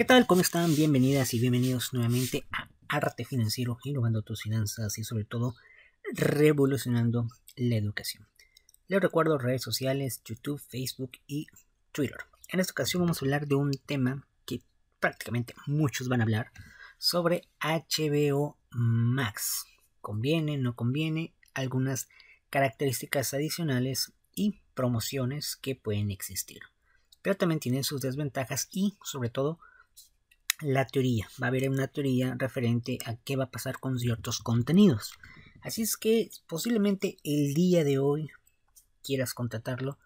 ¿Qué tal? ¿Cómo están? Bienvenidas y bienvenidos nuevamente a Arte Financiero, innovando tus finanzas y sobre todo revolucionando la educación. Les recuerdo redes sociales, YouTube, Facebook y Twitter. En esta ocasión vamos a hablar de un tema que prácticamente muchos van a hablar sobre HBO Max. ¿Conviene? ¿No conviene? Algunas características adicionales y promociones que pueden existir. Pero también tienen sus desventajas y sobre todo la teoría. Va a haber una teoría referente a qué va a pasar con ciertos contenidos. Así es que posiblemente el día de hoy quieras contratarlo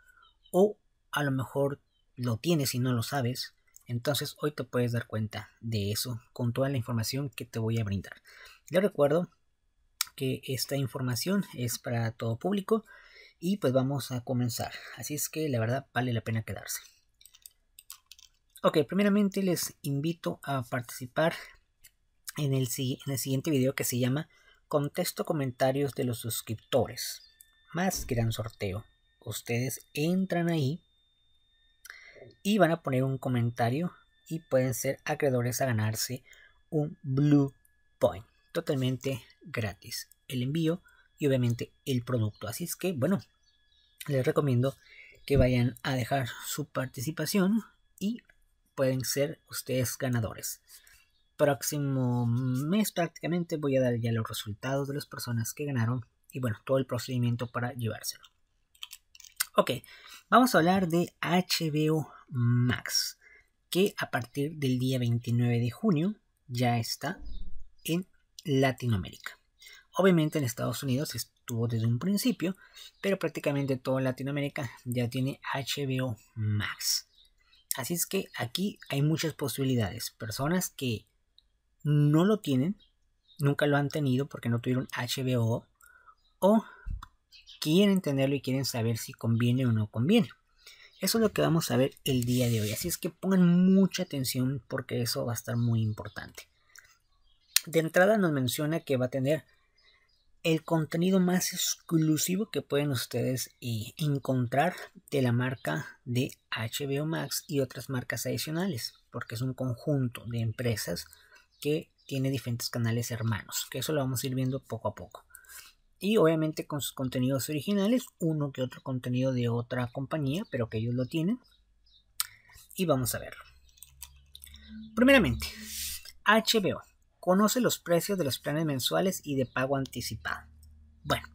o a lo mejor lo tienes y no lo sabes. Entonces hoy te puedes dar cuenta de eso con toda la información que te voy a brindar. Les recuerdo que esta información es para todo público y pues vamos a comenzar. Así es que la verdad vale la pena quedarse. Ok, primeramente les invito a participar en el, siguiente video que se llama Contesto comentarios de los suscriptores. Más gran sorteo. Ustedes entran ahí y van a poner un comentario y pueden ser acreedores a ganarse un Blue Point totalmente gratis. El envío y obviamente el producto. Así es que, bueno, les recomiendo que vayan a dejar su participación y pueden ser ustedes ganadores. Próximo mes prácticamente voy a dar ya los resultados de las personas que ganaron y bueno, todo el procedimiento para llevárselo. Ok, vamos a hablar de HBO Max, que a partir del día 29 de junio ya está en Latinoamérica. Obviamente en Estados Unidos estuvo desde un principio, pero prácticamente toda Latinoamérica ya tiene HBO Max. Así es que aquí hay muchas posibilidades. Personas que no lo tienen, nunca lo han tenido porque no tuvieron HBO o quieren tenerlo y quieren saber si conviene o no conviene. Eso es lo que vamos a ver el día de hoy. Así es que pongan mucha atención porque eso va a estar muy importante. De entrada nos menciona que va a tener el contenido más exclusivo que pueden ustedes eh, encontrar de la marca de HBO Max y otras marcas adicionales, porque es un conjunto de empresas que tiene diferentes canales hermanos, que eso lo vamos a ir viendo poco a poco. Y obviamente con sus contenidos originales, uno que otro contenido de otra compañía, pero que ellos lo tienen. Y vamos a verlo. Primeramente, HBO Conoce los precios de los planes mensuales y de pago anticipado. Bueno,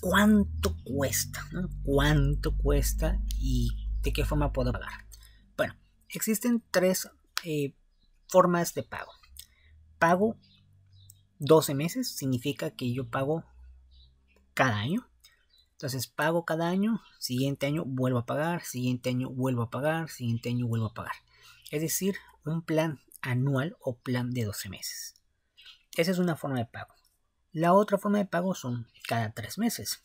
¿cuánto cuesta? ¿Cuánto cuesta y de qué forma puedo pagar? Bueno, existen tres eh, formas de pago. Pago 12 meses significa que yo pago cada año. Entonces pago cada año, siguiente año vuelvo a pagar, siguiente año vuelvo a pagar, siguiente año vuelvo a pagar. Es decir, un plan anual o plan de 12 meses. Esa es una forma de pago. La otra forma de pago son cada tres meses.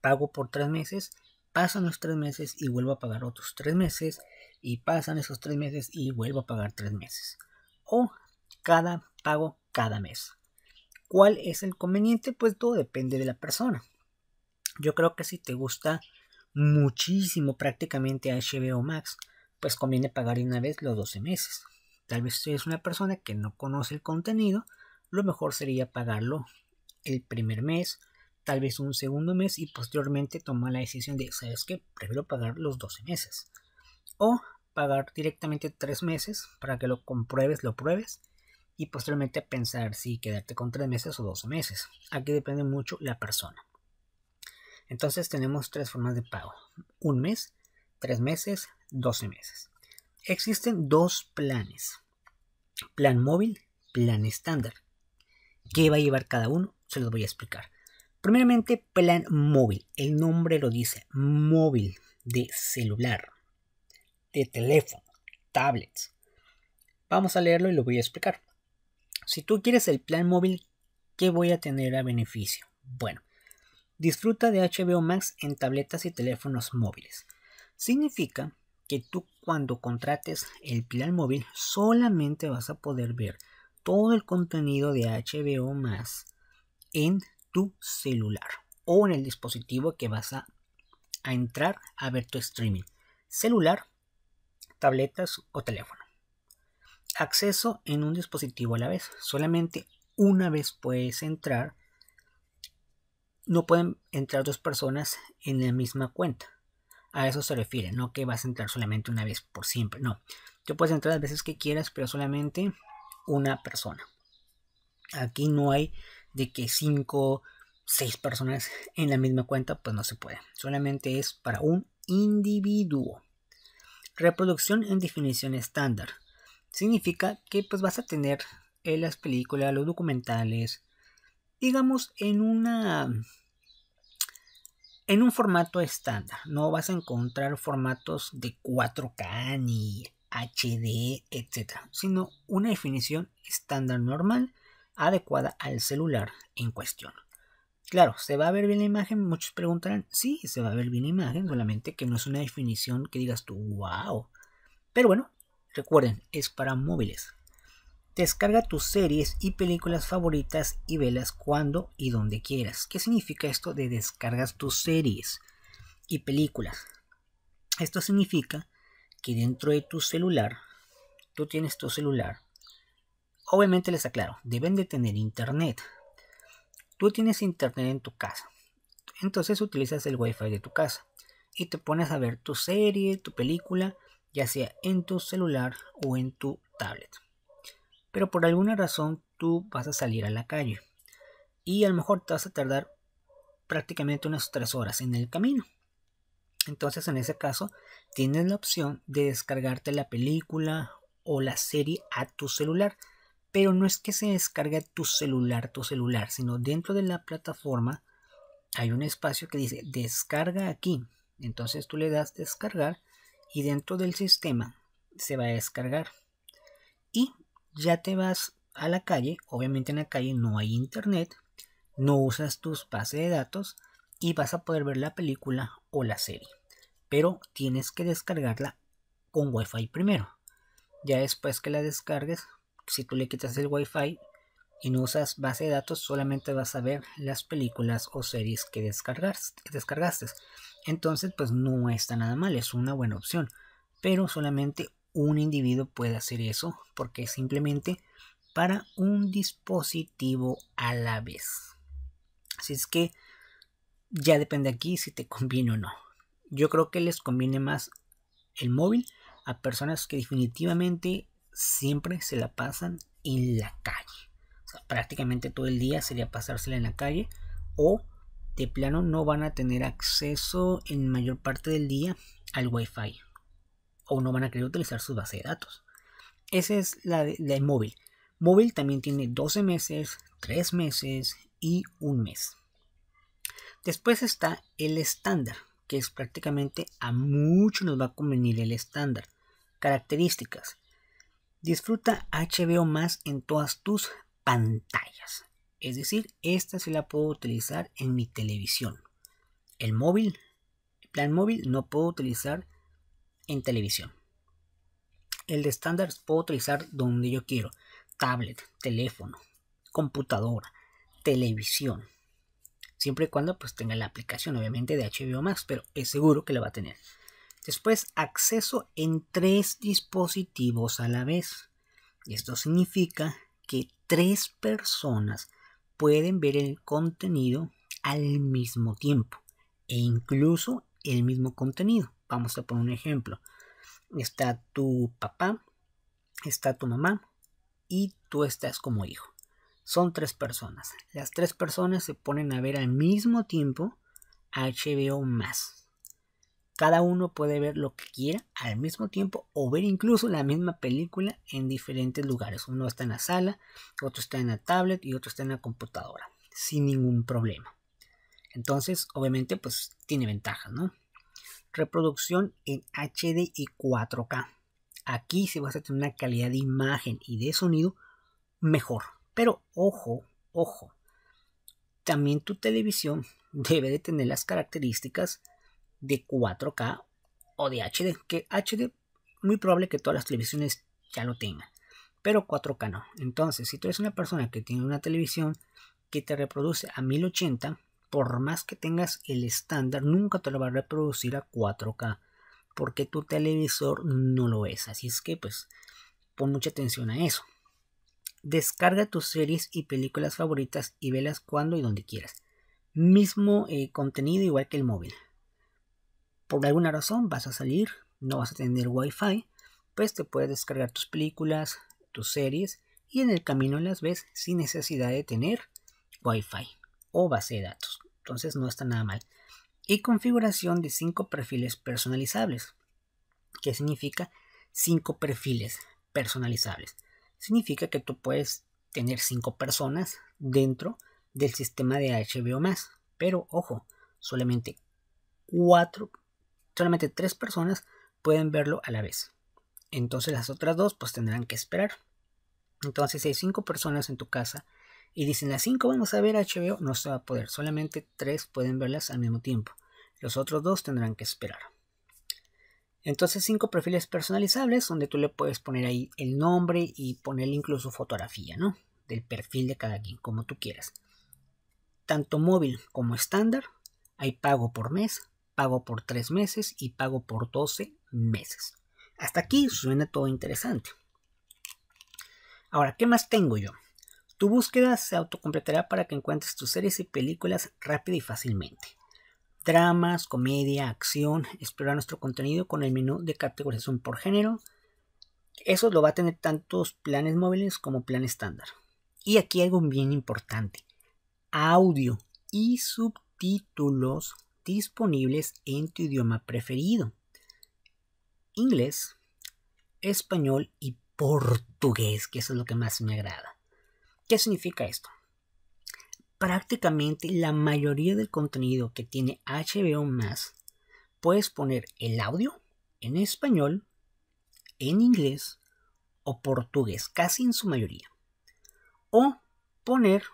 Pago por tres meses, pasan los tres meses y vuelvo a pagar otros tres meses y pasan esos tres meses y vuelvo a pagar tres meses. O cada pago cada mes. ¿Cuál es el conveniente? Pues todo depende de la persona. Yo creo que si te gusta muchísimo prácticamente HBO Max, pues conviene pagar una vez los 12 meses. Tal vez si eres una persona que no conoce el contenido, lo mejor sería pagarlo el primer mes, tal vez un segundo mes y posteriormente tomar la decisión de, ¿sabes qué? Prefiero pagar los 12 meses. O pagar directamente 3 meses para que lo compruebes, lo pruebes y posteriormente pensar si quedarte con 3 meses o 12 meses. Aquí depende mucho la persona. Entonces tenemos tres formas de pago. Un mes, 3 meses, 12 meses. Existen dos planes. Plan móvil, plan estándar qué va a llevar cada uno, se los voy a explicar. Primeramente, plan móvil. El nombre lo dice, móvil de celular, de teléfono, tablets. Vamos a leerlo y lo voy a explicar. Si tú quieres el plan móvil, ¿qué voy a tener a beneficio? Bueno, disfruta de HBO Max en tabletas y teléfonos móviles. Significa que tú cuando contrates el plan móvil solamente vas a poder ver todo el contenido de HBO más en tu celular o en el dispositivo que vas a, a entrar a ver tu streaming. Celular, tabletas o teléfono. Acceso en un dispositivo a la vez. Solamente una vez puedes entrar. No pueden entrar dos personas en la misma cuenta. A eso se refiere, no que vas a entrar solamente una vez por siempre, no. Tú puedes entrar las veces que quieras, pero solamente una persona. Aquí no hay de que 5, 6 personas en la misma cuenta, pues no se puede. Solamente es para un individuo. Reproducción en definición estándar. Significa que pues vas a tener eh, las películas, los documentales, digamos en una en un formato estándar. No vas a encontrar formatos de 4K ni HD, etcétera, sino una definición estándar normal adecuada al celular en cuestión. Claro, ¿se va a ver bien la imagen? Muchos preguntarán, sí, se va a ver bien la imagen, solamente que no es una definición que digas tú, wow. Pero bueno, recuerden, es para móviles. Descarga tus series y películas favoritas y velas cuando y donde quieras. ¿Qué significa esto de descargas tus series y películas? Esto significa que dentro de tu celular, tú tienes tu celular. Obviamente les aclaro, deben de tener internet. Tú tienes internet en tu casa. Entonces utilizas el wifi de tu casa y te pones a ver tu serie, tu película, ya sea en tu celular o en tu tablet. Pero por alguna razón tú vas a salir a la calle y a lo mejor te vas a tardar prácticamente unas 3 horas en el camino. Entonces en ese caso tienes la opción de descargarte la película o la serie a tu celular. Pero no es que se descargue a tu celular, tu celular, sino dentro de la plataforma hay un espacio que dice descarga aquí. Entonces tú le das descargar y dentro del sistema se va a descargar. Y ya te vas a la calle, obviamente en la calle no hay internet, no usas tus pases de datos, y vas a poder ver la película o la serie. Pero tienes que descargarla con Wi-Fi primero. Ya después que la descargues, si tú le quitas el Wi-Fi y no usas base de datos, solamente vas a ver las películas o series que descargaste. Entonces, pues no está nada mal, es una buena opción. Pero solamente un individuo puede hacer eso porque es simplemente para un dispositivo a la vez. Así es que ya depende aquí si te conviene o no. Yo creo que les conviene más el móvil a personas que definitivamente siempre se la pasan en la calle. O sea, prácticamente todo el día sería pasársela en la calle o de plano no van a tener acceso en mayor parte del día al Wi-Fi o no van a querer utilizar su base de datos. Esa es la de, móvil. Móvil también tiene 12 meses, 3 meses y un mes. Después está el estándar, que es prácticamente a mucho nos va a convenir el estándar. Características. Disfruta HBO más en todas tus pantallas. Es decir, esta se la puedo utilizar en mi televisión. El móvil, el plan móvil, no puedo utilizar en televisión. El de estándar puedo utilizar donde yo quiero. Tablet, teléfono, computadora, televisión. Siempre y cuando pues tenga la aplicación obviamente de HBO Max, pero es seguro que la va a tener. Después, acceso en tres dispositivos a la vez. esto significa que tres personas pueden ver el contenido al mismo tiempo e incluso el mismo contenido. Vamos a poner un ejemplo. Está tu papá, está tu mamá y tú estás como hijo son tres personas. Las tres personas se ponen a ver al mismo tiempo HBO Cada uno puede ver lo que quiera al mismo tiempo o ver incluso la misma película en diferentes lugares. Uno está en la sala, otro está en la tablet y otro está en la computadora, sin ningún problema. Entonces, obviamente, pues tiene ventajas, ¿no? Reproducción en HD y 4K. Aquí se va a tener una calidad de imagen y de sonido mejor, pero ojo, ojo, también tu televisión debe de tener las características de 4K o de HD, que HD muy probable que todas las televisiones ya lo tengan, pero 4K no. Entonces, si tú eres una persona que tiene una televisión que te reproduce a 1080, por más que tengas el estándar, nunca te lo va a reproducir a 4K, porque tu televisor no lo es. Así es que, pues, pon mucha atención a eso. Descarga tus series y películas favoritas y velas cuando y donde quieras. Mismo eh, contenido igual que el móvil. Por alguna razón vas a salir, no vas a tener wifi, pues te puedes descargar tus películas, tus series y en el camino las ves sin necesidad de tener wifi o base de datos. Entonces no está nada mal. Y configuración de 5 perfiles personalizables. ¿Qué significa? 5 perfiles personalizables significa que tú puedes tener cinco personas dentro del sistema de HBO más. Pero ojo, solamente cuatro, solamente tres personas pueden verlo a la vez. Entonces las otras dos pues tendrán que esperar. Entonces si hay cinco personas en tu casa y dicen las cinco vamos a ver HBO, no se va a poder. Solamente tres pueden verlas al mismo tiempo. Los otros dos tendrán que esperar. Entonces cinco perfiles personalizables donde tú le puedes poner ahí el nombre y ponerle incluso fotografía, ¿no? Del perfil de cada quien, como tú quieras. Tanto móvil como estándar, hay pago por mes, pago por tres meses y pago por 12 meses. Hasta aquí suena todo interesante. Ahora, ¿qué más tengo yo? Tu búsqueda se autocompletará para que encuentres tus series y películas rápido y fácilmente dramas, comedia, acción, explorar nuestro contenido con el menú de categorización por género. Eso lo va a tener tantos planes móviles como plan estándar. Y aquí algo bien importante, audio y subtítulos disponibles en tu idioma preferido. Inglés, español y portugués, que eso es lo que más me agrada. ¿Qué significa esto? prácticamente la mayoría del contenido que tiene HBO puedes poner el audio en español, en inglés o portugués, casi en su mayoría. O poner,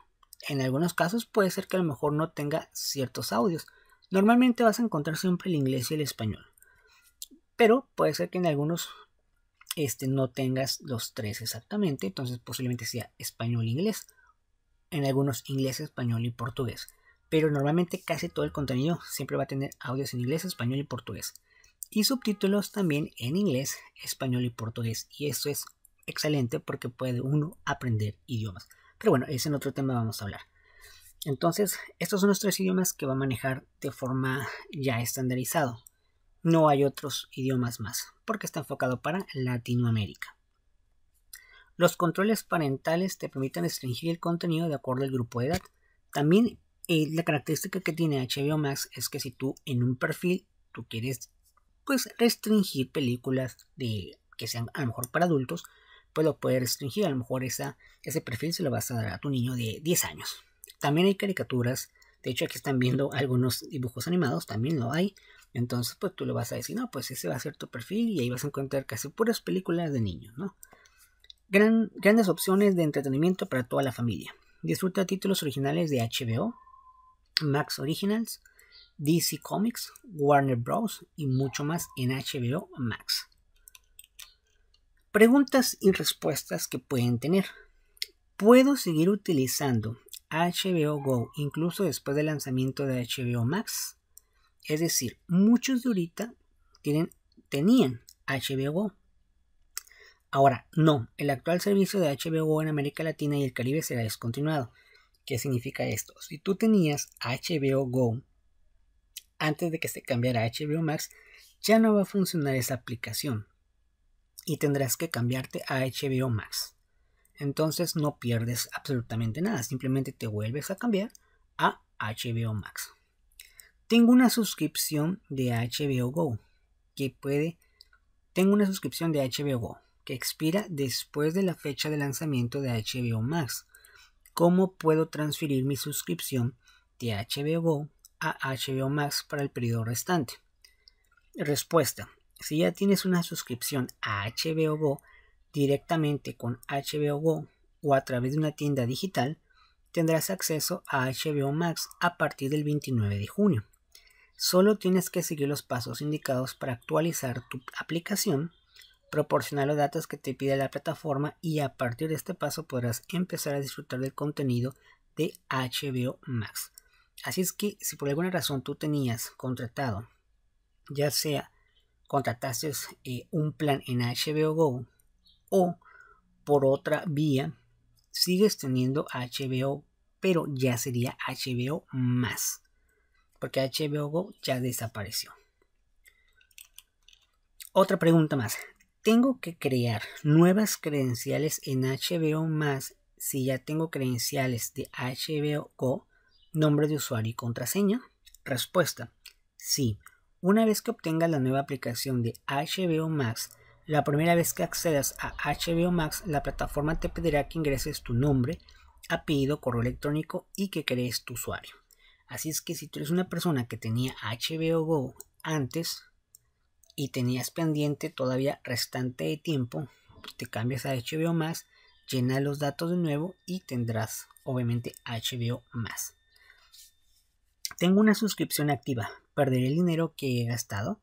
en algunos casos puede ser que a lo mejor no tenga ciertos audios. Normalmente vas a encontrar siempre el inglés y el español. Pero puede ser que en algunos este, no tengas los tres exactamente, entonces posiblemente sea español-inglés. E en algunos inglés, español y portugués. Pero normalmente casi todo el contenido siempre va a tener audios en inglés, español y portugués. Y subtítulos también en inglés, español y portugués. Y eso es excelente porque puede uno aprender idiomas. Pero bueno, ese en otro tema vamos a hablar. Entonces, estos son los tres idiomas que va a manejar de forma ya estandarizado. No hay otros idiomas más, porque está enfocado para Latinoamérica. Los controles parentales te permiten restringir el contenido de acuerdo al grupo de edad. También eh, la característica que tiene HBO Max es que si tú en un perfil tú quieres pues restringir películas de que sean a lo mejor para adultos, pues lo puedes restringir. A lo mejor esa, ese perfil se lo vas a dar a tu niño de 10 años. También hay caricaturas. De hecho, aquí están viendo algunos dibujos animados, también lo hay. Entonces, pues tú lo vas a decir, no, pues ese va a ser tu perfil y ahí vas a encontrar casi puras películas de niños, ¿no? grandes opciones de entretenimiento para toda la familia. Disfruta títulos originales de HBO, Max Originals, DC Comics, Warner Bros. y mucho más en HBO Max. Preguntas y respuestas que pueden tener. ¿Puedo seguir utilizando HBO Go incluso después del lanzamiento de HBO Max? Es decir, muchos de ahorita tienen, tenían HBO Go Ahora, no, el actual servicio de HBO en América Latina y el Caribe será descontinuado. ¿Qué significa esto? Si tú tenías HBO Go antes de que se cambiara a HBO Max, ya no va a funcionar esa aplicación y tendrás que cambiarte a HBO Max. Entonces no pierdes absolutamente nada, simplemente te vuelves a cambiar a HBO Max. Tengo una suscripción de HBO Go que puede tengo una suscripción de HBO Go que expira después de la fecha de lanzamiento de HBO Max. ¿Cómo puedo transferir mi suscripción de HBO a HBO Max para el periodo restante? Respuesta. Si ya tienes una suscripción a HBO directamente con HBO Go o a través de una tienda digital, tendrás acceso a HBO Max a partir del 29 de junio. Solo tienes que seguir los pasos indicados para actualizar tu aplicación proporcionar los datos que te pide la plataforma y a partir de este paso podrás empezar a disfrutar del contenido de HBO Max. Así es que si por alguna razón tú tenías contratado, ya sea contrataste eh, un plan en HBO Go o por otra vía, sigues teniendo HBO, pero ya sería HBO Max. porque HBO Go ya desapareció. Otra pregunta más tengo que crear nuevas credenciales en HBO Max si ya tengo credenciales de HBO Go, nombre de usuario y contraseña? Respuesta. Sí. Una vez que obtengas la nueva aplicación de HBO Max, la primera vez que accedas a HBO Max, la plataforma te pedirá que ingreses tu nombre, apellido, correo electrónico y que crees tu usuario. Así es que si tú eres una persona que tenía HBO Go antes, y tenías pendiente todavía restante de tiempo, pues, te cambias a HBO más, llena los datos de nuevo y tendrás obviamente HBO más. Tengo una suscripción activa, perderé el dinero que he gastado.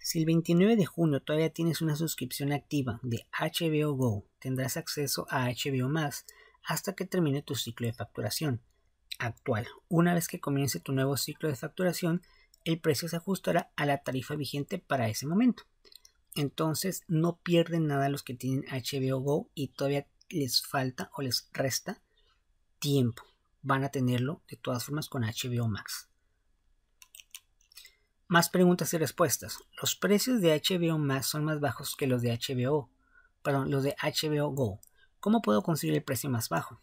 Si el 29 de junio todavía tienes una suscripción activa de HBO Go, tendrás acceso a HBO más hasta que termine tu ciclo de facturación actual. Una vez que comience tu nuevo ciclo de facturación, el precio se ajustará a la tarifa vigente para ese momento. Entonces no pierden nada los que tienen HBO Go y todavía les falta o les resta tiempo. Van a tenerlo de todas formas con HBO Max. Más preguntas y respuestas. Los precios de HBO Max son más bajos que los de HBO, perdón, los de HBO Go. ¿Cómo puedo conseguir el precio más bajo?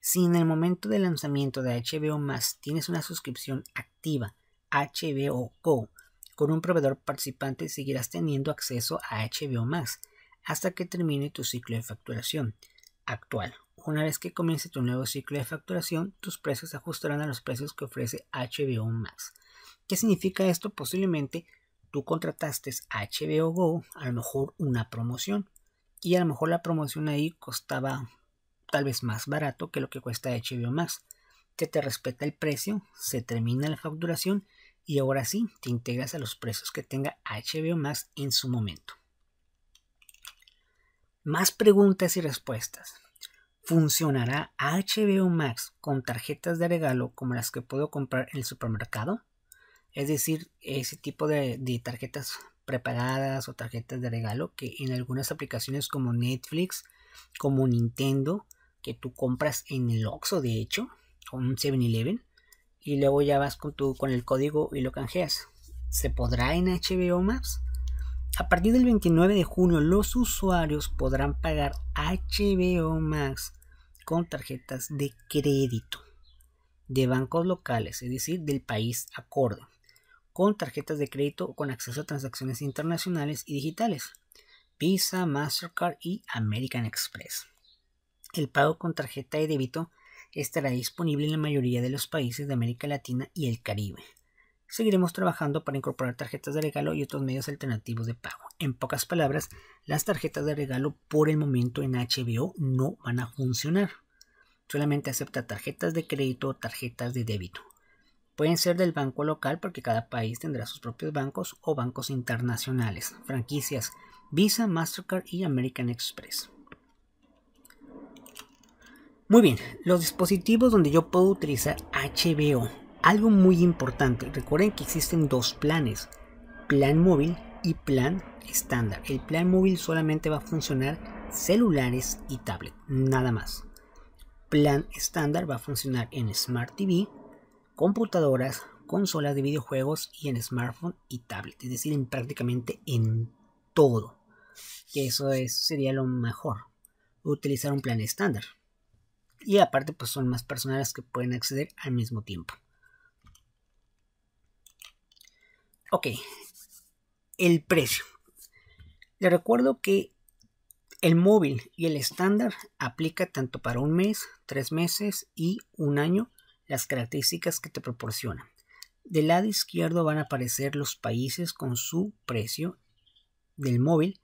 Si en el momento del lanzamiento de HBO Max tienes una suscripción activa HBO Go. Con un proveedor participante seguirás teniendo acceso a HBO Max hasta que termine tu ciclo de facturación actual. Una vez que comience tu nuevo ciclo de facturación, tus precios se ajustarán a los precios que ofrece HBO Max. ¿Qué significa esto? Posiblemente tú contrataste HBO Go, a lo mejor una promoción, y a lo mejor la promoción ahí costaba tal vez más barato que lo que cuesta HBO Max te respeta el precio, se termina la facturación y ahora sí te integras a los precios que tenga HBO Max en su momento. Más preguntas y respuestas. ¿Funcionará HBO Max con tarjetas de regalo como las que puedo comprar en el supermercado? Es decir, ese tipo de, tarjetas preparadas o tarjetas de regalo que en algunas aplicaciones como Netflix, como Nintendo, que tú compras en el Oxxo de hecho, un 7-Eleven y luego ya vas con, con el código y lo canjeas. ¿Se podrá en HBO Max? A partir del 29 de junio los usuarios podrán pagar HBO Max con tarjetas de crédito de bancos locales, es decir, del país acorde, con tarjetas de crédito con acceso a transacciones internacionales y digitales, Visa, Mastercard y American Express. El pago con tarjeta de débito estará disponible en la mayoría de los países de América Latina y el Caribe. Seguiremos trabajando para incorporar tarjetas de regalo y otros medios alternativos de pago. En pocas palabras, las tarjetas de regalo por el momento en HBO no van a funcionar. Solamente acepta tarjetas de crédito o tarjetas de débito. Pueden ser del banco local porque cada país tendrá sus propios bancos o bancos internacionales, franquicias Visa, Mastercard y American Express. Muy bien, los dispositivos donde yo puedo utilizar HBO. Algo muy importante, recuerden que existen dos planes, plan móvil y plan estándar. El plan móvil solamente va a funcionar celulares y tablet, nada más. Plan estándar va a funcionar en Smart TV, computadoras, consolas de videojuegos y en smartphone y tablet, es decir, prácticamente en todo. Que eso es, sería lo mejor, utilizar un plan estándar y aparte pues son más personas que pueden acceder al mismo tiempo. Ok, el precio. Le recuerdo que el móvil y el estándar aplica tanto para un mes, tres meses y un año las características que te proporcionan. Del lado izquierdo van a aparecer los países con su precio del móvil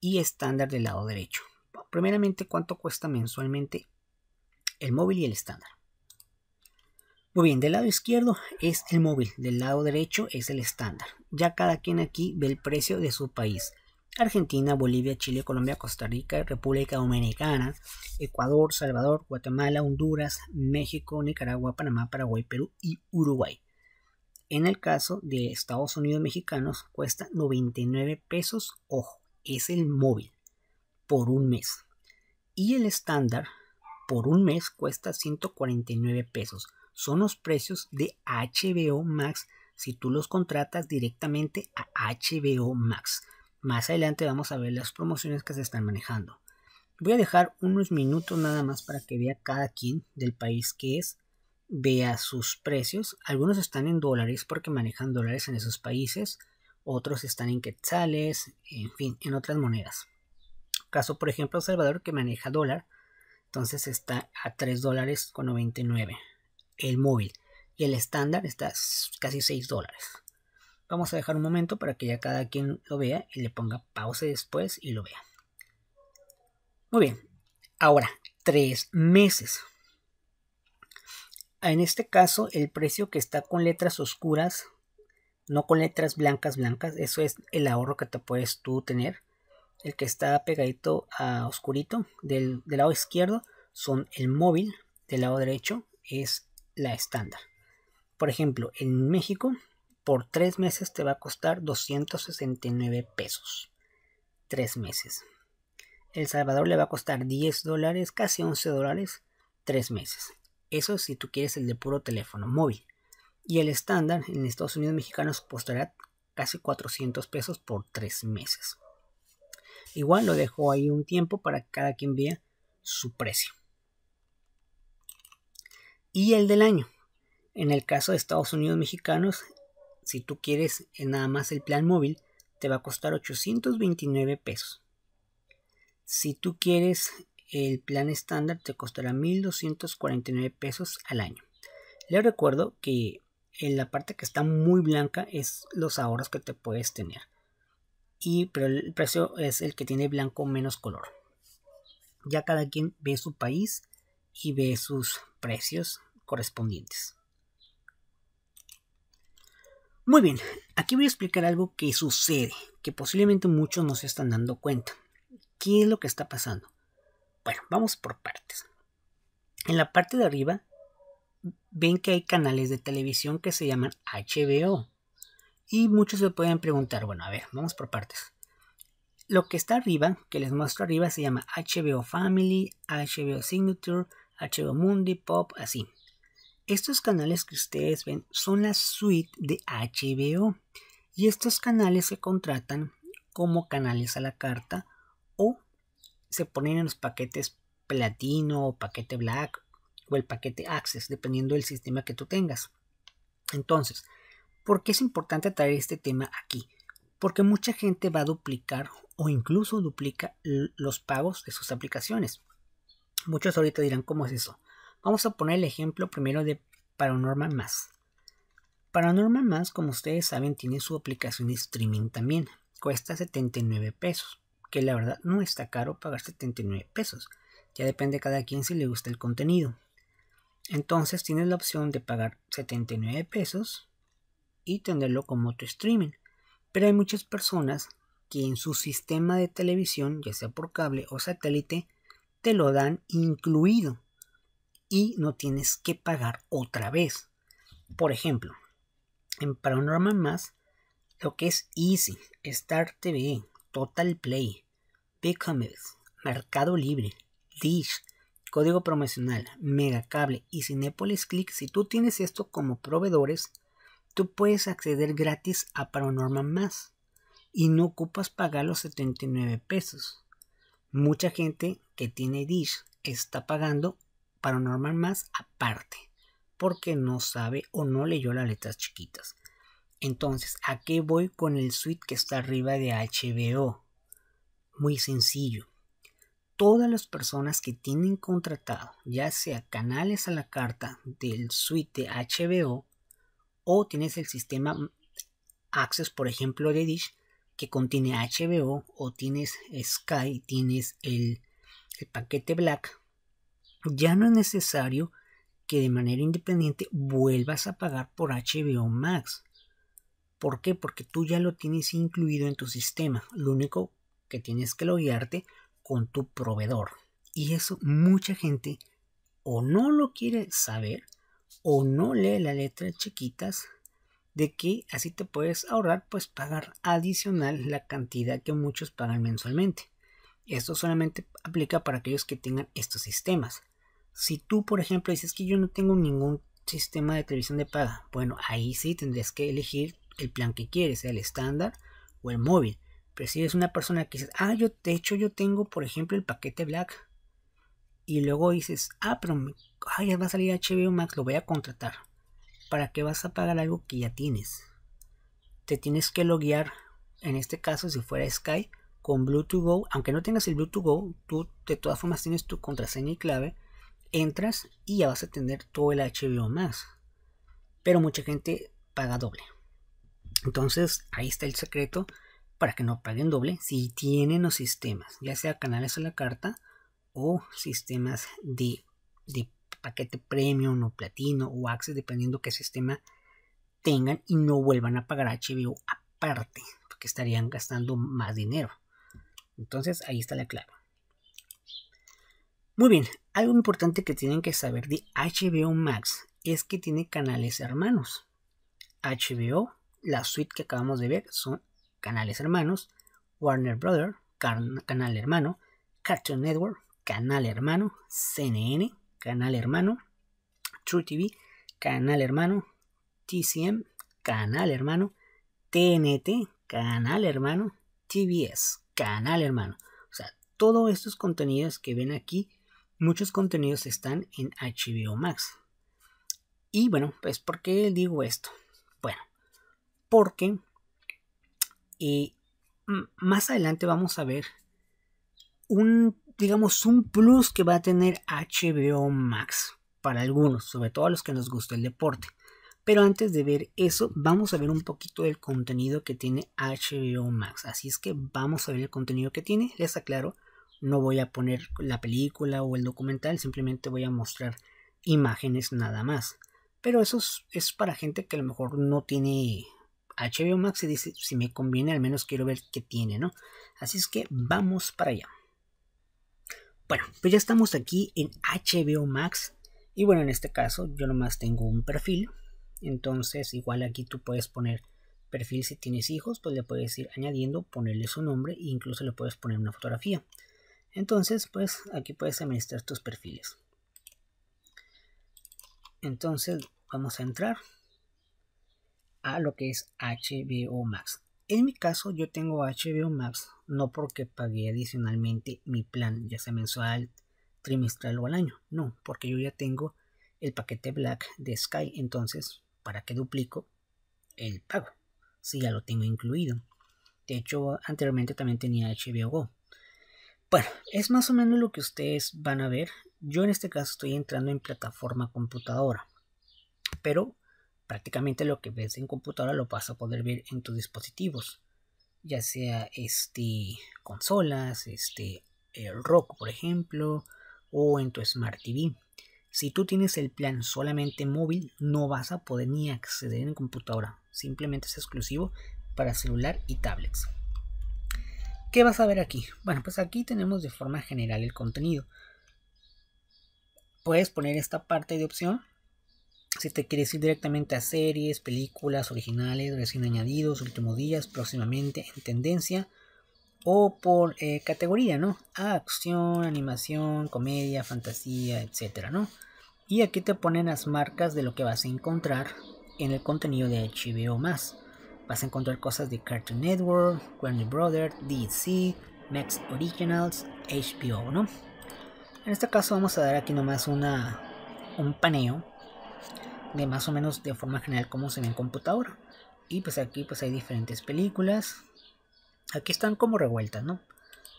y estándar del lado derecho. Primeramente, cuánto cuesta mensualmente el móvil y el estándar. Muy bien, del lado izquierdo es el móvil, del lado derecho es el estándar. Ya cada quien aquí ve el precio de su país. Argentina, Bolivia, Chile, Colombia, Costa Rica, República Dominicana, Ecuador, Salvador, Guatemala, Honduras, México, Nicaragua, Panamá, Paraguay, Perú y Uruguay. En el caso de Estados Unidos mexicanos cuesta 99 pesos, ojo, es el móvil, por un mes. Y el estándar por un mes cuesta 149 pesos. Son los precios de HBO Max si tú los contratas directamente a HBO Max. Más adelante vamos a ver las promociones que se están manejando. Voy a dejar unos minutos nada más para que vea cada quien del país que es, vea sus precios. Algunos están en dólares porque manejan dólares en esos países, otros están en quetzales, en fin, en otras monedas. Caso por ejemplo Salvador que maneja dólar, entonces está a 3 dólares con 99 el móvil. Y el estándar está casi 6 dólares. Vamos a dejar un momento para que ya cada quien lo vea y le ponga pausa después y lo vea. Muy bien. Ahora, 3 meses. En este caso, el precio que está con letras oscuras, no con letras blancas blancas, eso es el ahorro que te puedes tú tener el que está pegadito a oscurito del, lado izquierdo son el móvil, del lado derecho es la estándar. Por ejemplo, en México por tres meses te va a costar 269 pesos. Tres meses. El Salvador le va a costar 10 dólares, casi 11 dólares, tres meses. Eso si tú quieres el de puro teléfono móvil. Y el estándar en Estados Unidos mexicanos costará casi 400 pesos por tres meses. Igual lo dejo ahí un tiempo para que cada quien vea su precio. Y el del año. En el caso de Estados Unidos mexicanos, si tú quieres eh, nada más el plan móvil, te va a costar 829 pesos. Si tú quieres el plan estándar, te costará 1.249 pesos al año. Le recuerdo que en la parte que está muy blanca es los ahorros que te puedes tener y pero el precio es el que tiene blanco menos color. Ya cada quien ve su país y ve sus precios correspondientes. Muy bien, aquí voy a explicar algo que sucede, que posiblemente muchos no se están dando cuenta. ¿Qué es lo que está pasando? Bueno, vamos por partes. En la parte de arriba ven que hay canales de televisión que se llaman HBO, y muchos se pueden preguntar, bueno, a ver, vamos por partes. Lo que está arriba, que les muestro arriba, se llama HBO Family, HBO Signature, HBO Mundi, Pop, así. Estos canales que ustedes ven son la suite de HBO y estos canales se contratan como canales a la carta o se ponen en los paquetes platino o paquete black o el paquete access dependiendo del sistema que tú tengas. Entonces, ¿Por qué es importante traer este tema aquí? Porque mucha gente va a duplicar o incluso duplica los pagos de sus aplicaciones. Muchos ahorita dirán, ¿cómo es eso? Vamos a poner el ejemplo primero de Paranormal Más. Paranormal Más, como ustedes saben, tiene su aplicación de streaming también. Cuesta 79 pesos, que la verdad no está caro pagar 79 pesos. Ya depende cada quien si le gusta el contenido. Entonces tienes la opción de pagar 79 pesos y tenerlo como tu streaming. Pero hay muchas personas que en su sistema de televisión, ya sea por cable o satélite, te lo dan incluido y no tienes que pagar otra vez. Por ejemplo, en Paranormal Más, lo que es Easy, Star TV, Total Play, Becomes, Mercado Libre, Dish, Código Promocional, Cable y Cinepolis Click, si tú tienes esto como proveedores, tú puedes acceder gratis a Paranormal Más y no ocupas pagar los 79 pesos. Mucha gente que tiene Dish está pagando Paranormal Más aparte porque no sabe o no leyó las letras chiquitas. Entonces, ¿a qué voy con el suite que está arriba de HBO? Muy sencillo. Todas las personas que tienen contratado, ya sea canales a la carta del suite de HBO, o tienes el sistema mm, Access, por ejemplo, de Dish, que contiene HBO, o tienes Sky, tienes el, paquete Black, ya no es necesario que de manera independiente vuelvas a pagar por HBO Max. ¿Por qué? Porque tú ya lo tienes incluido en tu sistema. Lo único que tienes que loguearte con tu proveedor. Y eso mucha gente o no lo quiere saber o no lee la letra chiquitas de que así te puedes ahorrar pues pagar adicional la cantidad que muchos pagan mensualmente. Esto solamente aplica para aquellos que tengan estos sistemas. Si tú, por ejemplo, dices que yo no tengo ningún sistema de televisión de paga, bueno, ahí sí tendrías que elegir el plan que quieres, el estándar o el móvil. Pero si eres una persona que dices, ah, yo, de hecho, yo tengo, por ejemplo, el paquete Black, y luego dices, ah, pero ah, ya va a salir HBO Max, lo voy a contratar. ¿Para qué vas a pagar algo que ya tienes? Te tienes que loguear, en este caso, si fuera Sky, con Bluetooth Go. Aunque no tengas el Bluetooth Go, tú de todas formas tienes tu contraseña y clave. Entras y ya vas a tener todo el HBO Max. Pero mucha gente paga doble. Entonces, ahí está el secreto para que no paguen doble si tienen los sistemas, ya sea canales a la carta o sistemas de, paquete premium o platino o access, dependiendo qué sistema tengan y no vuelvan a pagar HBO aparte, porque estarían gastando más dinero. Entonces ahí está la clave. Muy bien, algo importante que tienen que saber de HBO Max es que tiene canales hermanos. HBO, la suite que acabamos de ver, son canales hermanos. Warner Brother, canal hermano. Cartoon Network, canal hermano, CNN, canal hermano, True TV, canal hermano, TCM, canal hermano, TNT, canal hermano, TBS, canal hermano. O sea, todos estos contenidos que ven aquí, muchos contenidos están en HBO Max. Y bueno, pues ¿por qué digo esto? Bueno, porque y eh, más adelante vamos a ver un digamos, un plus que va a tener HBO Max para algunos, sobre todo a los que nos gusta el deporte. Pero antes de ver eso, vamos a ver un poquito del contenido que tiene HBO Max. Así es que vamos a ver el contenido que tiene. Les aclaro, no voy a poner la película o el documental, simplemente voy a mostrar imágenes nada más. Pero eso es, es para gente que a lo mejor no tiene HBO Max y dice, si me conviene, al menos quiero ver qué tiene, ¿no? Así es que vamos para allá. Bueno, pues ya estamos aquí en HBO Max. Y bueno, en este caso yo nomás tengo un perfil. Entonces igual aquí tú puedes poner perfil si tienes hijos, pues le puedes ir añadiendo, ponerle su nombre e incluso le puedes poner una fotografía. Entonces, pues aquí puedes administrar tus perfiles. Entonces vamos a entrar a lo que es HBO Max. En mi caso, yo tengo HBO Max, no porque pagué adicionalmente mi plan, ya sea mensual, trimestral o al año. No, porque yo ya tengo el paquete Black de Sky. Entonces, ¿para qué duplico el pago? Si ya lo tengo incluido. De hecho, anteriormente también tenía HBO Go. Bueno, es más o menos lo que ustedes van a ver. Yo en este caso estoy entrando en plataforma computadora. Pero prácticamente lo que ves en computadora lo vas a poder ver en tus dispositivos ya sea este consolas este el rock por ejemplo o en tu smart tv si tú tienes el plan solamente móvil no vas a poder ni acceder en computadora simplemente es exclusivo para celular y tablets ¿Qué vas a ver aquí? Bueno, pues aquí tenemos de forma general el contenido. Puedes poner esta parte de opción si te quieres ir directamente a series, películas, originales, recién añadidos, últimos días, próximamente en tendencia. O por eh, categoría, ¿no? Acción, animación, comedia, fantasía, etcétera, ¿no? Y aquí te ponen las marcas de lo que vas a encontrar en el contenido de HBO más. Vas a encontrar cosas de Cartoon Network, Warner Brothers, DC, Max Originals, HBO, ¿no? En este caso vamos a dar aquí nomás una, un paneo de más o menos de forma general como se ve en computadora. Y pues aquí pues hay diferentes películas. Aquí están como revueltas, ¿no?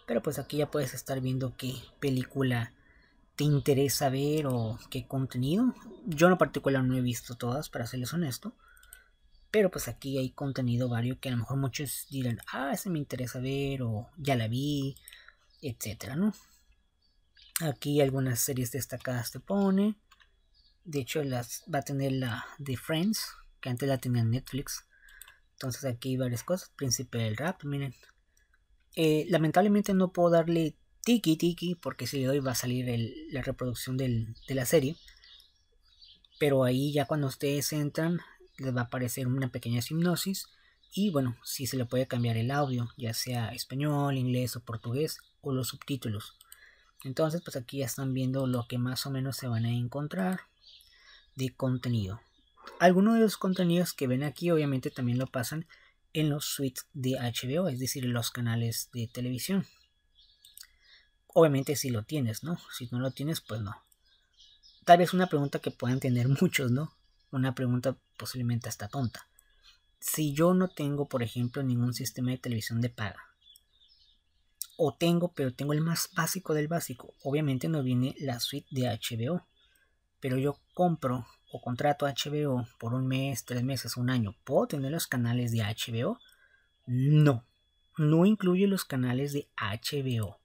Pero pues aquí ya puedes estar viendo qué película te interesa ver o qué contenido. Yo en particular no he visto todas, para serles honesto. Pero pues aquí hay contenido vario que a lo mejor muchos dirán, ah, ese me interesa ver o ya la vi, etcétera, ¿no? Aquí algunas series destacadas te ponen. De hecho, las va a tener la de Friends, que antes la tenía Netflix. Entonces aquí hay varias cosas. Príncipe del rap, miren. Eh, lamentablemente no puedo darle tiki tiki porque si le doy va a salir la reproducción de la serie. Pero ahí ya cuando ustedes entran les va a aparecer una pequeña hipnosis. Y bueno, si se le puede cambiar el audio, ya sea español, inglés o portugués o los subtítulos. Entonces pues aquí ya están viendo lo que más o menos se van a encontrar de contenido. Algunos de los contenidos que ven aquí obviamente también lo pasan en los suites de HBO, es decir, los canales de televisión. Obviamente si lo tienes, ¿no? Si no lo tienes, pues no. Tal vez una pregunta que puedan tener muchos, ¿no? Una pregunta posiblemente hasta tonta. Si yo no tengo, por ejemplo, ningún sistema de televisión de paga, o tengo, pero tengo el más básico del básico, obviamente no viene la suite de HBO pero yo compro o contrato HBO por un mes, tres meses, un año, ¿puedo tener los canales de HBO? No, no incluye los canales de HBO.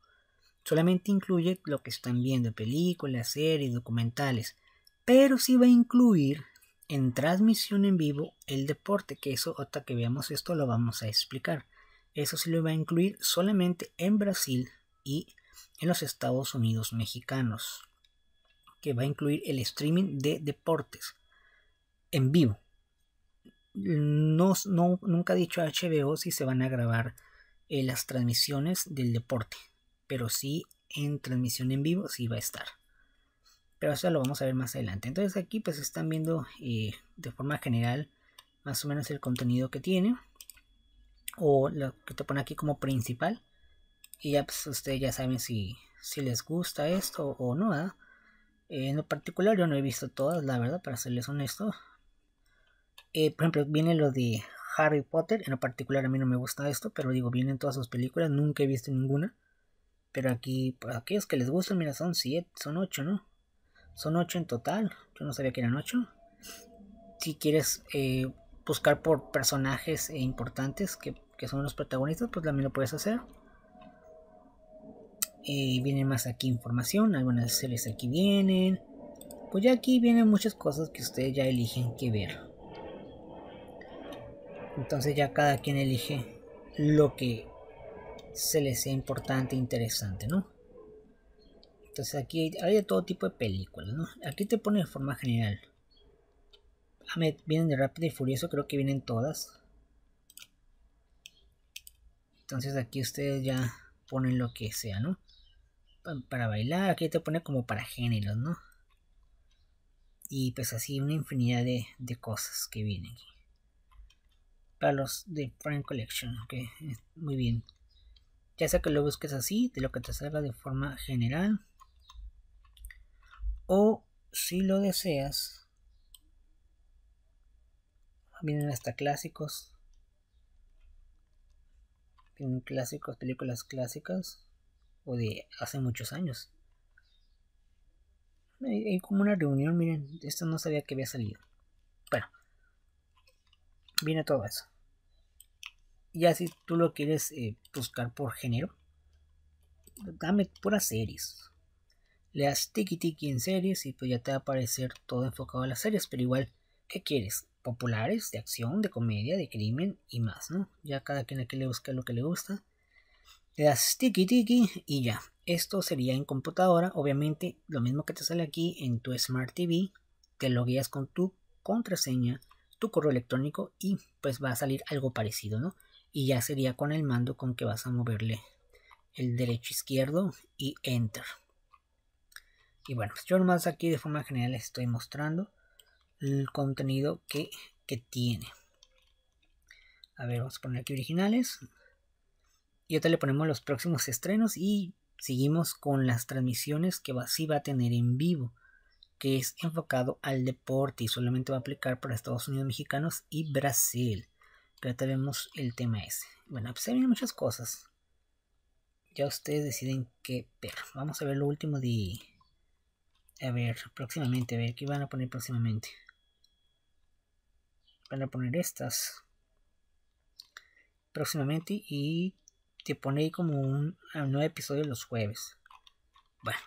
Solamente incluye lo que están viendo, películas, series, documentales. Pero sí va a incluir en transmisión en vivo el deporte, que eso hasta que veamos esto lo vamos a explicar. Eso sí lo va a incluir solamente en Brasil y en los Estados Unidos mexicanos que va a incluir el streaming de deportes en vivo. No, no, nunca ha dicho HBO si se van a grabar eh, las transmisiones del deporte, pero sí en transmisión en vivo sí va a estar. Pero eso lo vamos a ver más adelante. Entonces aquí pues están viendo eh, de forma general más o menos el contenido que tiene o lo que te pone aquí como principal. Y ya pues ustedes ya saben si, si les gusta esto o no. Eh, en lo particular yo no he visto todas, la verdad, para serles honesto. Eh, por ejemplo, viene lo de Harry Potter. En lo particular a mí no me gusta esto, pero digo, vienen todas sus películas, nunca he visto ninguna. Pero aquí, para aquellos que les gustan, mira, son 7, son 8, ¿no? Son 8 en total. Yo no sabía que eran 8. Si quieres eh, buscar por personajes importantes que, que son los protagonistas, pues también lo puedes hacer vienen viene más aquí información, algunas series aquí vienen. Pues ya aquí vienen muchas cosas que ustedes ya eligen que ver. Entonces ya cada quien elige lo que se les sea importante e interesante, ¿no? Entonces aquí hay de todo tipo de películas, ¿no? Aquí te pone de forma general. vienen de Rápido y Furioso, creo que vienen todas. Entonces aquí ustedes ya ponen lo que sea, ¿no? para bailar, aquí te pone como para géneros, ¿no? Y pues así una infinidad de, cosas que vienen aquí. Para los de Prime Collection, ok, muy bien. Ya sea que lo busques así, de lo que te salga de forma general. O si lo deseas, vienen hasta clásicos. Vienen clásicos, películas clásicas o de hace muchos años. Hay, como una reunión, miren, esto no sabía que había salido. Bueno, viene todo eso. Ya si tú lo quieres eh, buscar por género, dame puras series. Le das tiki tiki en series y pues ya te va a aparecer todo enfocado a las series, pero igual, ¿qué quieres? Populares, de acción, de comedia, de crimen y más, ¿no? Ya cada quien aquí le busca lo que le gusta le das tiki tiki y ya. Esto sería en computadora, obviamente lo mismo que te sale aquí en tu Smart TV, te guías con tu contraseña, tu correo electrónico y pues va a salir algo parecido, ¿no? Y ya sería con el mando con que vas a moverle el derecho izquierdo y enter. Y bueno, pues, yo nomás aquí de forma general les estoy mostrando el contenido que, que tiene. A ver, vamos a poner aquí originales. Y ahorita le ponemos los próximos estrenos y seguimos con las transmisiones que va, sí va a tener en vivo, que es enfocado al deporte y solamente va a aplicar para Estados Unidos mexicanos y Brasil. Pero ahorita vemos el tema ese. Bueno, pues se vienen muchas cosas. Ya ustedes deciden qué ver. Vamos a ver lo último de... A ver, próximamente, a ver qué van a poner próximamente. Van a poner estas próximamente y te pone ahí como ah, un, nuevo episodio los jueves. Bueno,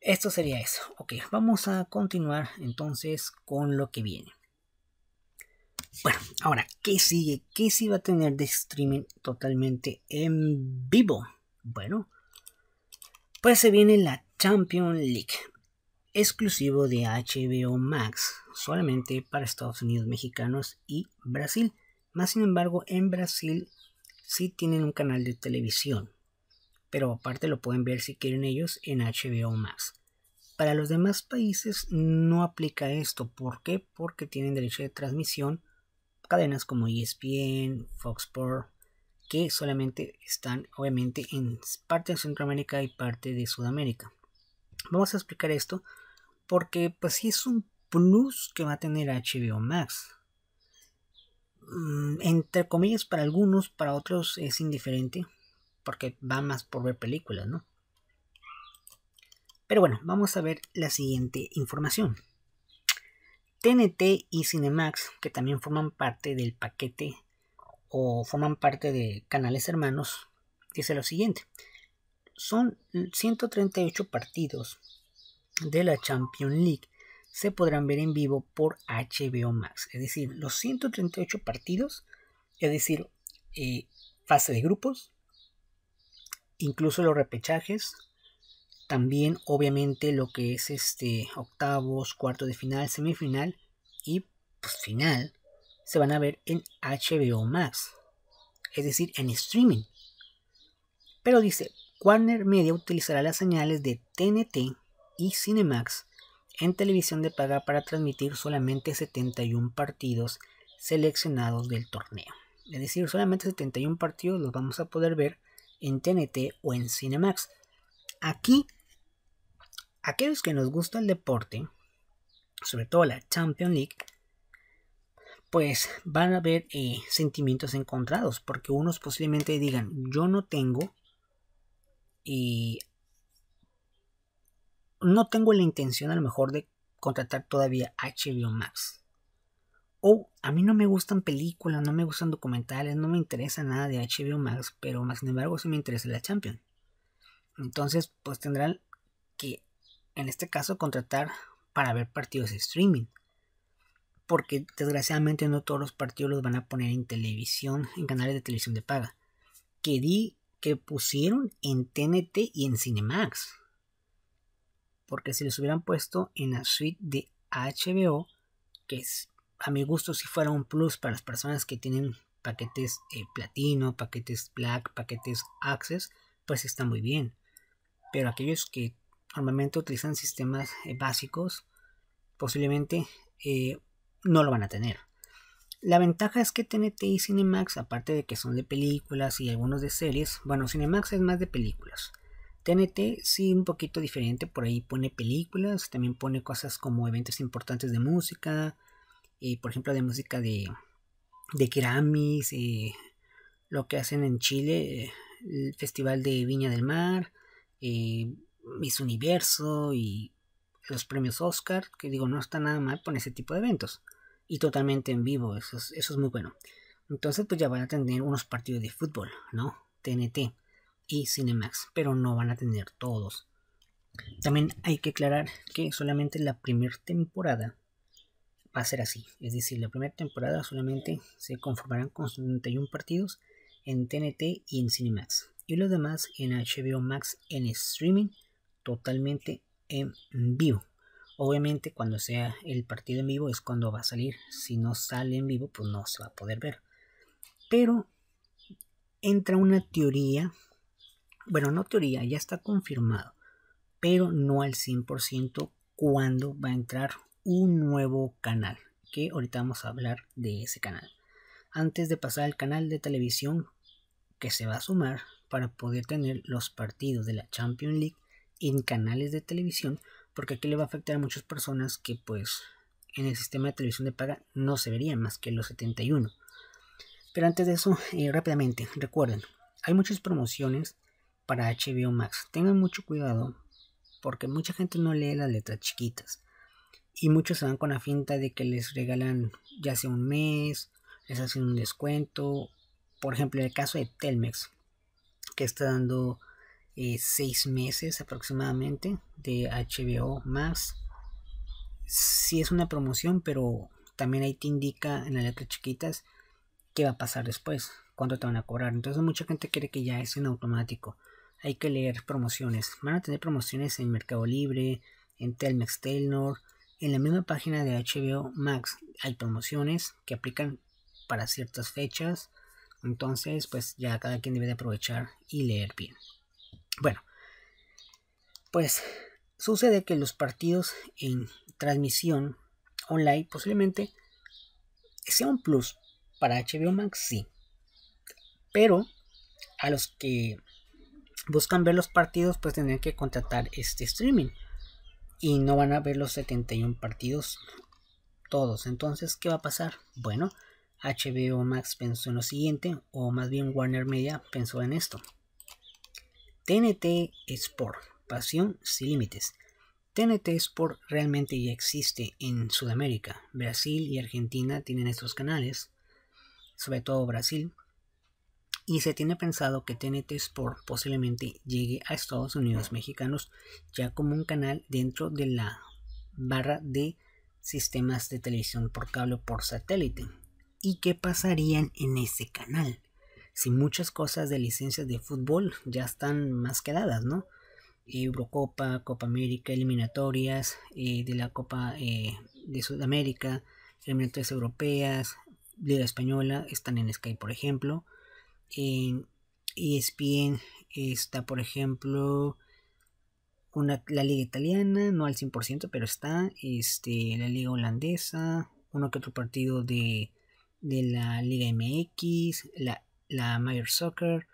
esto sería eso. Ok, vamos a continuar entonces con lo que viene. Bueno, ahora, ¿qué sigue? ¿Qué se va a tener de streaming totalmente en vivo? Bueno, pues se viene la Champions League, exclusivo de HBO Max, solamente para Estados Unidos mexicanos y Brasil. Más sin embargo, en Brasil sí tienen un canal de televisión, pero aparte lo pueden ver si quieren ellos en HBO Max. Para los demás países no aplica esto. ¿Por qué? Porque tienen derecho de transmisión cadenas como ESPN, Fox que solamente están obviamente en parte de Centroamérica y parte de Sudamérica. Vamos a explicar esto porque pues sí es un plus que va a tener HBO Max. Mm, entre comillas, para algunos, para otros es indiferente, porque va más por ver películas, ¿no? Pero bueno, vamos a ver la siguiente información. TNT y Cinemax, que también forman parte del paquete o forman parte de canales hermanos, dice lo siguiente. Son 138 partidos de la Champions League se podrán ver en vivo por HBO Max. Es decir, los 138 partidos, es decir, eh, fase de grupos, incluso los repechajes, también obviamente lo que es este octavos, cuartos de final, semifinal y pues, final, se van a ver en HBO Max, es decir, en streaming. Pero dice, Warner Media utilizará las señales de TNT y Cinemax en televisión de paga para transmitir solamente 71 partidos seleccionados del torneo. Es decir, solamente 71 partidos los vamos a poder ver en TNT o en Cinemax. Aquí, aquellos que nos gusta el deporte, sobre todo la Champions League, pues van a ver eh, sentimientos encontrados, porque unos posiblemente digan, yo no tengo y no tengo la intención a lo mejor de contratar todavía HBO Max. O a mí no me gustan películas, no me gustan documentales, no me interesa nada de HBO Max, pero más sin embargo sí me interesa la Champion. Entonces, pues tendrán que, en este caso, contratar para ver partidos de streaming. Porque desgraciadamente no todos los partidos los van a poner en televisión, en canales de televisión de paga. Que di que pusieron en TNT y en Cinemax porque si les hubieran puesto en la suite de HBO, que es a mi gusto si fuera un plus para las personas que tienen paquetes eh, platino, paquetes black, paquetes access, pues está muy bien. Pero aquellos que normalmente utilizan sistemas eh, básicos, posiblemente eh, no lo van a tener. La ventaja es que TNT y Cinemax, aparte de que son de películas y algunos de series, bueno, Cinemax es más de películas. TNT sí un poquito diferente, por ahí pone películas, también pone cosas como eventos importantes de música, y eh, por ejemplo de música de, de eh, lo que hacen en Chile, eh, el Festival de Viña del Mar, Miss Universo y los premios Oscar, que digo, no está nada mal con ese tipo de eventos. Y totalmente en vivo, eso eso es muy bueno. Entonces pues ya van a tener unos partidos de fútbol, ¿no? TNT y Cinemax, pero no van a tener todos. También hay que aclarar que solamente la primera temporada va a ser así. Es decir, la primera temporada solamente se conformarán con 71 partidos en TNT y en Cinemax. Y los demás en HBO Max en streaming totalmente en vivo. Obviamente cuando sea el partido en vivo es cuando va a salir. Si no sale en vivo pues no se va a poder ver. Pero entra una teoría bueno, no teoría, ya está confirmado, pero no al 100% cuando va a entrar un nuevo canal, que ahorita vamos a hablar de ese canal. Antes de pasar al canal de televisión que se va a sumar para poder tener los partidos de la Champions League en canales de televisión, porque aquí le va a afectar a muchas personas que pues en el sistema de televisión de paga no se verían más que los 71. Pero antes de eso, eh, rápidamente, recuerden, hay muchas promociones para HBO Max. Tengan mucho cuidado porque mucha gente no lee las letras chiquitas y muchos se van con la finta de que les regalan ya sea un mes, les hacen un descuento. Por ejemplo, en el caso de Telmex, que está dando 6 eh, meses aproximadamente de HBO Max. Si es una promoción, pero también ahí te indica en las letras chiquitas qué va a pasar después, cuánto te van a cobrar. Entonces mucha gente quiere que ya es en automático hay que leer promociones. Van a tener promociones en Mercado Libre, en Telmex Telnor, en la misma página de HBO Max hay promociones que aplican para ciertas fechas. Entonces, pues ya cada quien debe de aprovechar y leer bien. Bueno, pues sucede que los partidos en transmisión online posiblemente sea un plus para HBO Max, sí. Pero a los que buscan ver los partidos, pues tendrían que contratar este streaming. Y no van a ver los 71 partidos todos. Entonces, ¿qué va a pasar? Bueno, HBO Max pensó en lo siguiente, o más bien Warner Media pensó en esto. TNT Sport, pasión sin límites. TNT Sport realmente ya existe en Sudamérica. Brasil y Argentina tienen estos canales, sobre todo Brasil y se tiene pensado que TNT Sport posiblemente llegue a Estados Unidos mexicanos ya como un canal dentro de la barra de sistemas de televisión por cable o por satélite. ¿Y qué pasarían en ese canal? Si muchas cosas de licencias de fútbol ya están más quedadas, ¿no? Eurocopa, Copa América, eliminatorias eh, de la Copa eh, de Sudamérica, eliminatorias europeas, Liga Española, están en Sky, por ejemplo. Y es bien, está, por ejemplo, la liga italiana, no al 100%, pero está, este, la liga holandesa, uno que otro partido de, la liga MX, la, la Major Soccer,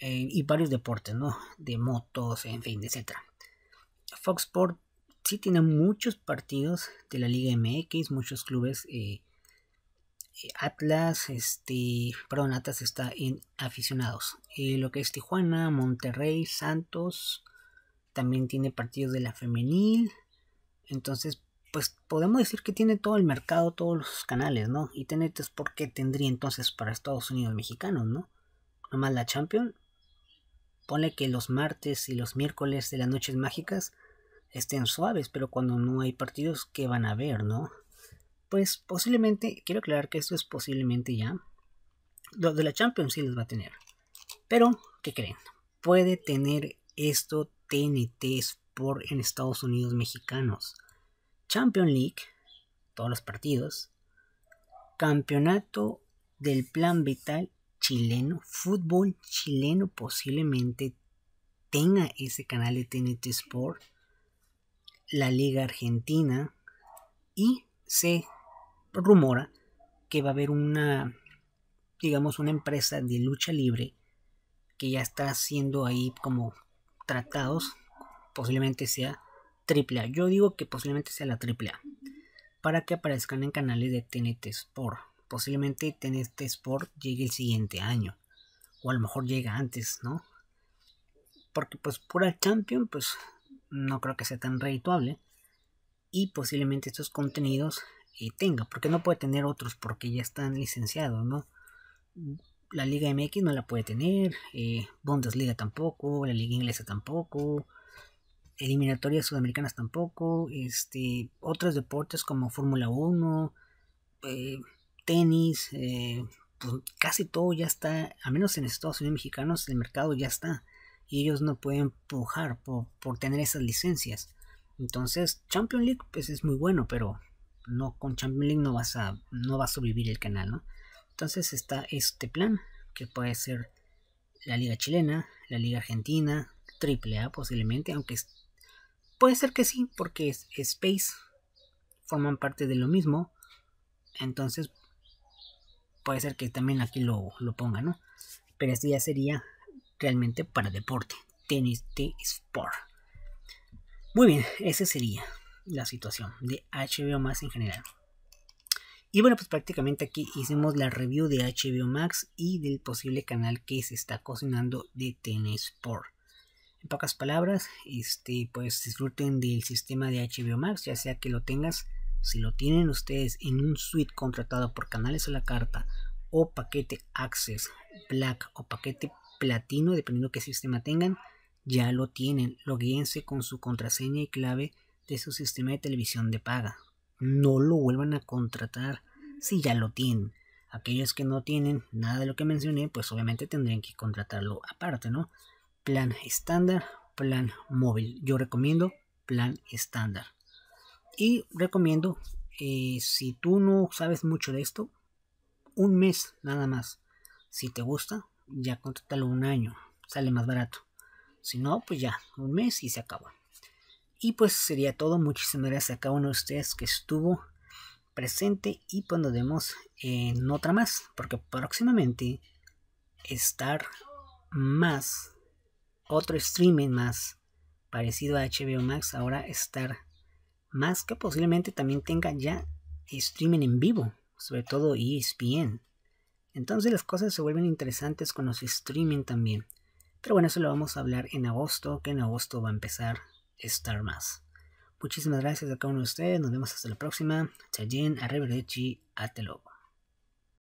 eh, y varios deportes, ¿no? De motos, en fin, etc. Fox Sport sí tiene muchos partidos de la Liga MX, muchos clubes eh, eh, Atlas, este, perdón, Atlas está en aficionados. Y eh, lo que es Tijuana, Monterrey, Santos, también tiene partidos de la femenil. Entonces, pues podemos decir que tiene todo el mercado, todos los canales, ¿no? Y tenés es pues, porque tendría entonces para Estados Unidos mexicanos, ¿no? Nomás la Champion. Pone que los martes y los miércoles de las noches mágicas estén suaves, pero cuando no hay partidos, ¿qué van a ver, no? pues posiblemente, quiero aclarar que esto es posiblemente ya, de la Champions sí les va a tener. Pero, ¿qué creen? Puede tener esto TNT Sport en Estados Unidos mexicanos. Champion League, todos los partidos. Campeonato del Plan Vital chileno, fútbol chileno posiblemente tenga ese canal de TNT Sport. La Liga Argentina y se rumora que va a haber una, digamos, una empresa de lucha libre que ya está haciendo ahí como tratados, posiblemente sea AAA. Yo digo que posiblemente sea la AAA, para que aparezcan en canales de TNT Sport. Posiblemente TNT Sport llegue el siguiente año, o a lo mejor llega antes, ¿no? Porque pues pura Champion, pues no creo que sea tan redituable. Y posiblemente estos contenidos tenga, porque no puede tener otros porque ya están licenciados, ¿no? La Liga MX no la puede tener, eh, Bundesliga tampoco, la Liga Inglesa tampoco, eliminatorias sudamericanas tampoco, este, otros deportes como Fórmula 1, eh, tenis, eh, pues casi todo ya está, a menos en Estados Unidos mexicanos, el mercado ya está y ellos no pueden pujar por, por tener esas licencias. Entonces, Champions League pues es muy bueno, pero no, con Champions no vas a, no va a sobrevivir el canal, ¿no? Entonces está este plan, que puede ser la Liga Chilena, la Liga Argentina, AAA posiblemente, aunque puede ser que sí, porque es, Space forman parte de lo mismo, entonces puede ser que también aquí lo, lo ponga, ¿no? Pero este ya sería realmente para deporte, tenis de sport. Muy bien, ese sería la situación de HBO Max en general. Y bueno, pues prácticamente aquí hicimos la review de HBO Max y del posible canal que se está cocinando de Tennis Sport. En pocas palabras, este, pues disfruten del sistema de HBO Max, ya sea que lo tengas, si lo tienen ustedes en un suite contratado por canales a la carta o paquete Access Black o paquete Platino, dependiendo qué sistema tengan, ya lo tienen. Loguéense con su contraseña y clave de su sistema de televisión de paga. No lo vuelvan a contratar si ya lo tienen. Aquellos que no tienen nada de lo que mencioné, pues obviamente tendrían que contratarlo aparte, ¿no? Plan estándar, plan móvil. Yo recomiendo plan estándar. Y recomiendo, eh, si tú no sabes mucho de esto, un mes nada más. Si te gusta, ya contrátalo un año, sale más barato. Si no, pues ya, un mes y se acabó. Y pues sería todo. Muchísimas gracias a cada uno de ustedes que estuvo presente y pues nos vemos en otra más, porque próximamente estar más otro streaming más parecido a HBO Max, ahora estar más que posiblemente también tenga ya streaming en vivo, sobre todo ESPN. Entonces las cosas se vuelven interesantes con los streaming también. Pero bueno, eso lo vamos a hablar en agosto, que en agosto va a empezar estar más. Muchísimas gracias a cada uno de ustedes. Nos vemos hasta la próxima. de arrivederci, hasta luego.